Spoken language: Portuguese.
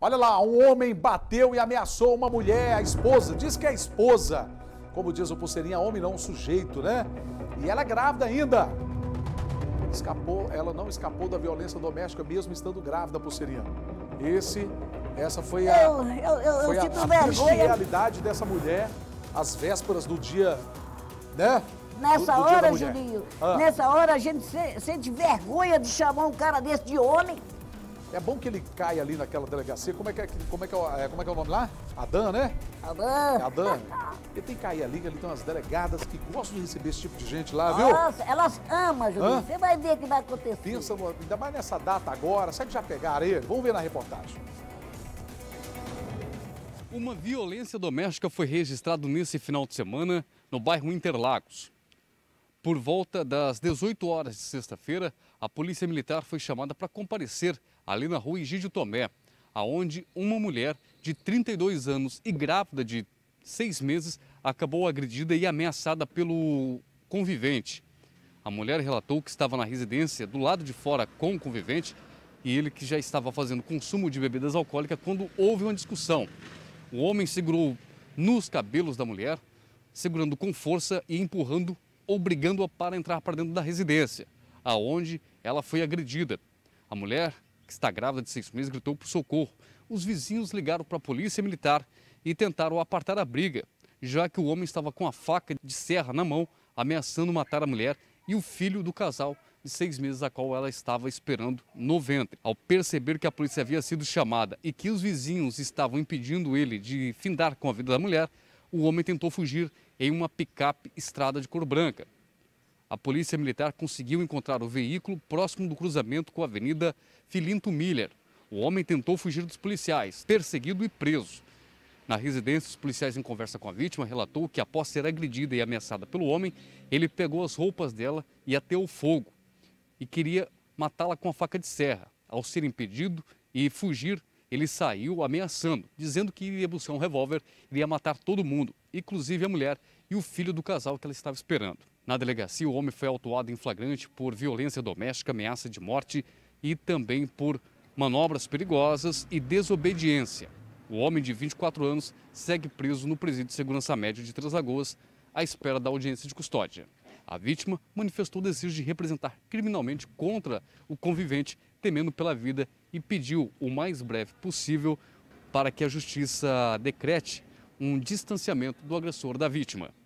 Olha lá, um homem bateu e ameaçou uma mulher, a esposa, diz que é a esposa. Como diz o Pulseirinha, homem não, um sujeito, né? E ela é grávida ainda. Escapou, ela não escapou da violência doméstica, mesmo estando grávida, Pulseirinha. Esse, essa foi a, eu, eu, eu, foi eu a, a triste realidade dessa mulher, às vésperas do dia, né? Nessa do, do hora, Julinho, ah. nessa hora a gente sente vergonha de chamar um cara desse de homem. É bom que ele caia ali naquela delegacia. Como é que é, como é, que é, é, como é, que é o nome lá? Adan, né? Adan. É Adan. Ele tem que cair ali, ali tem umas delegadas que gostam de receber esse tipo de gente lá, viu? Nossa, elas amam, Júlio. Você vai ver o que vai acontecer. Pensa, ainda mais nessa data agora. Será que já pegaram ele? Vamos ver na reportagem. Uma violência doméstica foi registrada nesse final de semana no bairro Interlagos. Por volta das 18 horas de sexta-feira, a Polícia Militar foi chamada para comparecer ali na rua Egídio Tomé, aonde uma mulher de 32 anos e grávida de seis meses acabou agredida e ameaçada pelo convivente. A mulher relatou que estava na residência do lado de fora com o convivente e ele que já estava fazendo consumo de bebidas alcoólicas quando houve uma discussão. O homem segurou nos cabelos da mulher, segurando com força e empurrando, obrigando-a para entrar para dentro da residência, aonde ela foi agredida. A mulher que está grávida de seis meses, gritou por socorro. Os vizinhos ligaram para a polícia militar e tentaram apartar a briga, já que o homem estava com a faca de serra na mão, ameaçando matar a mulher e o filho do casal de seis meses, a qual ela estava esperando no ventre. Ao perceber que a polícia havia sido chamada e que os vizinhos estavam impedindo ele de findar com a vida da mulher, o homem tentou fugir em uma picape estrada de cor branca a Polícia Militar conseguiu encontrar o veículo próximo do cruzamento com a Avenida Filinto Miller. O homem tentou fugir dos policiais, perseguido e preso. Na residência, os policiais, em conversa com a vítima, relatou que após ser agredida e ameaçada pelo homem, ele pegou as roupas dela e ateu fogo e queria matá-la com a faca de serra. Ao ser impedido e fugir, ele saiu ameaçando, dizendo que iria buscar um revólver, iria matar todo mundo, inclusive a mulher e o filho do casal que ela estava esperando. Na delegacia, o homem foi autuado em flagrante por violência doméstica, ameaça de morte e também por manobras perigosas e desobediência. O homem de 24 anos segue preso no presídio de segurança média de Três Lagoas, à espera da audiência de custódia. A vítima manifestou o desejo de representar criminalmente contra o convivente, temendo pela vida e pediu o mais breve possível para que a justiça decrete um distanciamento do agressor da vítima.